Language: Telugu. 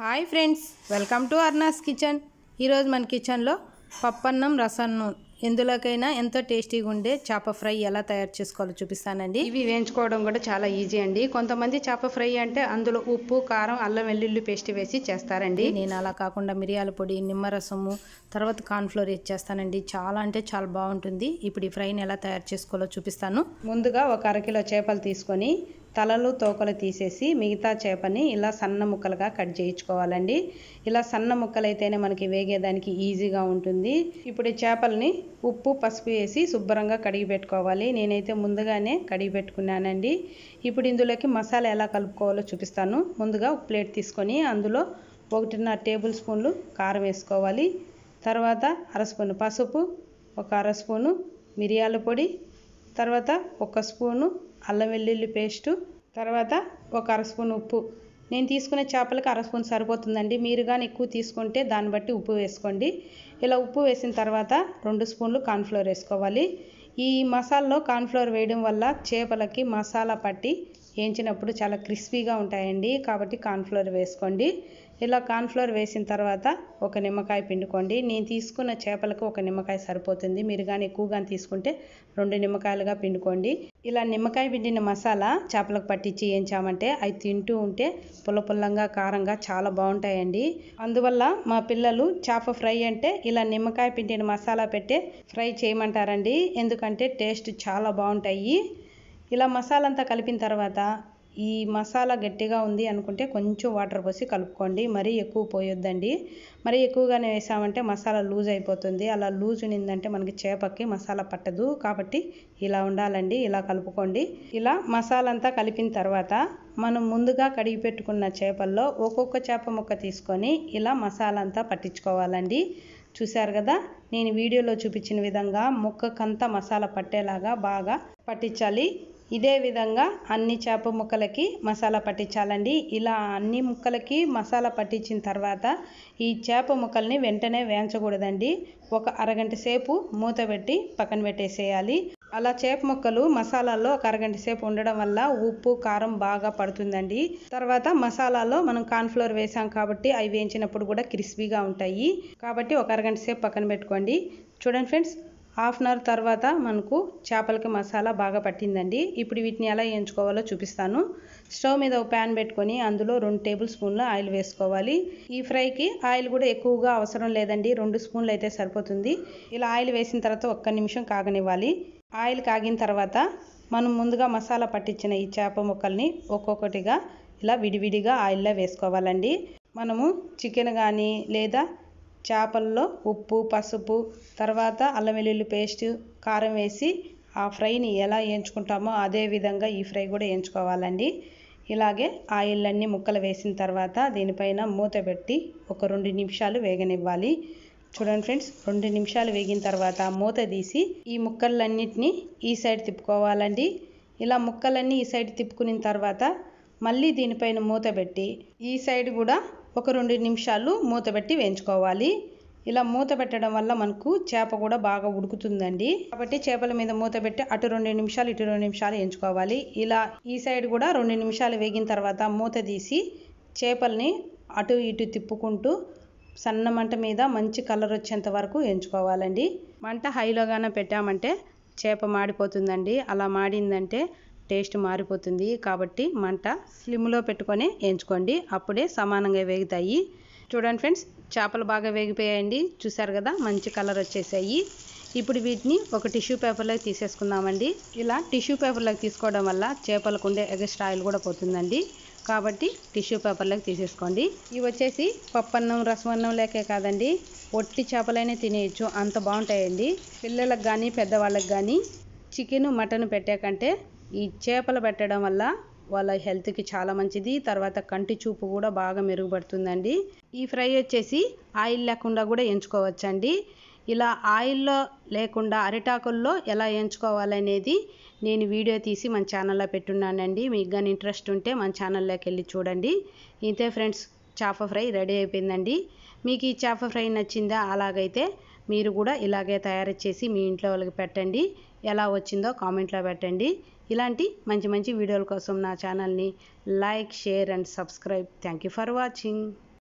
hi friends welcome to Arna's kitchen ఈరోజు మన కిచెన్లో పప్పన్నం రసన్నం ఎందులోకైనా ఎంతో టేస్టీగా ఉండే చేప ఫ్రై ఎలా తయారు చేసుకోవాలో చూపిస్తానండి ఇవి వేయించుకోవడం కూడా చాలా ఈజీ అండి కొంతమంది చేప ఫ్రై అంటే అందులో ఉప్పు కారం అల్లం వెల్లుల్లి పేస్ట్ వేసి చేస్తారండి నేను అలా కాకుండా మిరియాల పొడి నిమ్మరసము తర్వాత కార్న్ఫ్లోర్ ఇచ్చేస్తానండి చాలా అంటే చాలా బాగుంటుంది ఇప్పుడు ఈ ఫ్రైని ఎలా తయారు చేసుకోవాలో చూపిస్తాను ముందుగా ఒక అరకిలో చేపలు తీసుకొని తలలు తోకలు తీసేసి మిగతా చేపని ఇలా సన్న ముక్కలుగా కట్ చేయించుకోవాలండి ఇలా సన్న ముక్కలైతేనే మనకి వేగేదానికి ఈజీగా ఉంటుంది ఇప్పుడు ఈ చేపల్ని ఉప్పు పసుపు వేసి శుభ్రంగా కడిగి పెట్టుకోవాలి నేనైతే ముందుగానే కడిగి పెట్టుకున్నానండి ఇప్పుడు ఇందులోకి మసాలా ఎలా కలుపుకోవాలో చూపిస్తాను ముందుగా ఉప్పు ప్లేట్ తీసుకొని అందులో ఒకటిన్నర టేబుల్ స్పూన్లు కారం వేసుకోవాలి తర్వాత అర స్పూన్ పసుపు ఒక అర స్పూను మిరియాల పొడి తర్వాత ఒక స్పూను అల్లం వెల్లుల్లి పేస్టు తర్వాత ఒక అర స్పూన్ ఉప్పు నేను తీసుకునే చేపలకి అర స్పూన్ సరిపోతుందండి మీరు కానీ ఎక్కువ తీసుకుంటే దాన్ని బట్టి ఉప్పు వేసుకోండి ఇలా ఉప్పు వేసిన తర్వాత రెండు స్పూన్లు కార్న్ఫ్లోర్ వేసుకోవాలి ఈ మసాలాలో కార్న్ఫ్లోర్ వేయడం వల్ల చేపలకి మసాలా పట్టి వేయించినప్పుడు చాలా క్రిస్పీగా ఉంటాయండి కాబట్టి కార్న్ఫ్లోర్ వేసుకోండి ఇలా కాన్ఫ్లోర్ వేసిన తర్వాత ఒక నిమ్మకాయ పిండుకోండి నేను తీసుకున్న చేపలకు ఒక నిమ్మకాయ సరిపోతుంది మీరు కానీ ఎక్కువగా తీసుకుంటే రెండు నిమ్మకాయలుగా పిండుకోండి ఇలా నిమ్మకాయ పిండిన మసాలా చేపలకు పట్టించి ఏంచామంటే అవి తింటూ ఉంటే పుల్ల పుల్లంగా కారంగా చాలా బాగుంటాయండి అందువల్ల మా పిల్లలు చేప ఫ్రై అంటే ఇలా నిమ్మకాయ పిండిన మసాలా పెట్టే ఫ్రై చేయమంటారండి ఎందుకంటే టేస్ట్ చాలా బాగుంటాయి ఇలా మసాలంతా కలిపిన తర్వాత ఈ మసాలా గట్టిగా ఉంది అనుకుంటే కొంచెం వాటర్ పోసి కలుపుకోండి మరీ ఎక్కువ పోయొద్దండి మరీ ఎక్కువగానే వేసామంటే మసాలా లూజ్ అయిపోతుంది అలా లూజ్ ఉన్నిందంటే మనకి చేపకి మసాలా పట్టదు కాబట్టి ఇలా ఉండాలండి ఇలా కలుపుకోండి ఇలా మసాలా అంతా కలిపిన తర్వాత మనం ముందుగా కడిగి పెట్టుకున్న చేపల్లో ఒక్కొక్క చేప ముక్క తీసుకొని ఇలా మసాలా అంతా పట్టించుకోవాలండి చూశారు కదా నేను వీడియోలో చూపించిన విధంగా ముక్కకంతా మసాలా పట్టేలాగా బాగా పట్టించాలి ఇదే విధంగా అన్ని చేప ముక్కలకి మసాలా పట్టించాలండి ఇలా అన్ని ముక్కలకి మసాలా పట్టించిన తర్వాత ఈ చేప ముక్కల్ని వెంటనే వేయించకూడదండి ఒక అరగంట సేపు మూత పెట్టి పక్కన పెట్టేసేయాలి అలా చేప ముక్కలు మసాలాలో ఒక అరగంట సేపు ఉండడం వల్ల ఉప్పు కారం బాగా పడుతుందండి తర్వాత మసాలాలో మనం కాన్ఫ్లోర్ వేసాం కాబట్టి అవి వేయించినప్పుడు కూడా క్రిస్పీగా ఉంటాయి కాబట్టి ఒక అరగంట సేపు పక్కన పెట్టుకోండి చూడండి ఫ్రెండ్స్ హాఫ్ అన్ అవర్ తర్వాత మనకు చేపలకి మసాలా బాగా పట్టిందండి ఇప్పుడు వీటిని ఎలా ఎంచుకోవాలో చూపిస్తాను స్టవ్ మీద ఒక ప్యాన్ పెట్టుకొని అందులో రెండు టేబుల్ స్పూన్లు ఆయిల్ వేసుకోవాలి ఈ ఫ్రైకి ఆయిల్ కూడా ఎక్కువగా అవసరం లేదండి రెండు స్పూన్లు అయితే సరిపోతుంది ఇలా ఆయిల్ వేసిన తర్వాత ఒక్క నిమిషం కాగనివ్వాలి ఆయిల్ కాగిన తర్వాత మనం ముందుగా మసాలా పట్టించిన ఈ చేప ముక్కల్ని ఒక్కొక్కటిగా ఇలా విడివిడిగా ఆయిల్లో వేసుకోవాలండి మనము చికెన్ కానీ లేదా చేపల్లో ఉప్పు పసుపు తర్వాత అల్లం వెల్లుల్లి పేస్ట్ కారం వేసి ఆ ఫ్రైని ఎలా వేయించుకుంటామో అదే విధంగా ఈ ఫ్రై కూడా వేయించుకోవాలండి ఇలాగే ఆయిల్ అన్నీ ముక్కలు వేసిన తర్వాత దీనిపైన మూత పెట్టి ఒక రెండు నిమిషాలు వేగనివ్వాలి చూడండి ఫ్రెండ్స్ రెండు నిమిషాలు వేగిన తర్వాత మూత తీసి ఈ ముక్కలన్నిటిని ఈ సైడ్ తిప్పుకోవాలండి ఇలా ముక్కలన్నీ ఈ సైడ్ తిప్పుకున్న తర్వాత మళ్ళీ దీనిపైన మూత పెట్టి ఈ సైడ్ కూడా ఒక రెండు నిమిషాలు మూతబెట్టి వేయించుకోవాలి ఇలా మూత పెట్టడం వల్ల మనకు చేప కూడా బాగా ఉడుకుతుందండి కాబట్టి చేపల మీద మూత పెట్టి అటు రెండు నిమిషాలు ఇటు రెండు నిమిషాలు ఎంచుకోవాలి ఇలా ఈ సైడ్ కూడా రెండు నిమిషాలు వేగిన తర్వాత మూత తీసి చేపల్ని అటు ఇటు తిప్పుకుంటూ సన్న మంట మీద మంచి కలర్ వచ్చేంత వరకు వేయించుకోవాలండి మంట హైలోగానే పెట్టామంటే చేప మాడిపోతుందండి అలా మాడిందంటే టేస్ట్ మారిపోతుంది కాబట్టి మంట స్లిమ్లో పెట్టుకొని వేయించుకోండి అప్పుడే సమానంగా వేగుతాయి చూడండి ఫ్రెండ్స్ చేపలు బాగా వేగిపోయాయండి చూసారు కదా మంచి కలర్ వచ్చేసాయి ఇప్పుడు వీటిని ఒక టిష్యూ పేపర్లోకి తీసేసుకుందామండి ఇలా టిష్యూ పేపర్లోకి తీసుకోవడం వల్ల చేపలకు ఉండే ఎగస్ట్రాయిల్ ఆయిల్ కూడా పోతుందండి కాబట్టి టిష్యూ పేపర్లోకి తీసేసుకోండి ఇవి వచ్చేసి పప్పన్నం రసమన్నం లేకే కాదండి ఒట్టి చేపలైనా తినేయచ్చు అంత బాగుంటాయండి పిల్లలకు కానీ పెద్దవాళ్ళకి కానీ చికెన్ మటన్ పెట్టాకంటే ఈ చేపలు పెట్టడం వల్ల వాళ్ళ హెల్త్కి చాలా మంచిది తర్వాత కంటి చూపు కూడా బాగా మెరుగుపడుతుందండి ఈ ఫ్రై వచ్చేసి ఆయిల్ లేకుండా కూడా ఎంచుకోవచ్చండి ఇలా ఆయిల్లో లేకుండా అరిటాకుల్లో ఎలా ఎంచుకోవాలనేది నేను వీడియో తీసి మన ఛానల్లో పెట్టున్నానండి మీకు కానీ ఇంట్రెస్ట్ ఉంటే మన ఛానల్లోకి వెళ్ళి చూడండి ఇంతే ఫ్రెండ్స్ చేప ఫ్రై రెడీ అయిపోయిందండి మీకు ఈ చేప ఫ్రై నచ్చిందా అలాగైతే మీరు కూడా ఇలాగే తయారు చేసి మీ ఇంట్లో వాళ్ళకి పెట్టండి ఎలా వచ్చిందో కామెంట్లో పెట్టండి ఇలాంటి మంచి మంచి వీడియోల కోసం నా ఛానల్ని like share and subscribe thank you for watching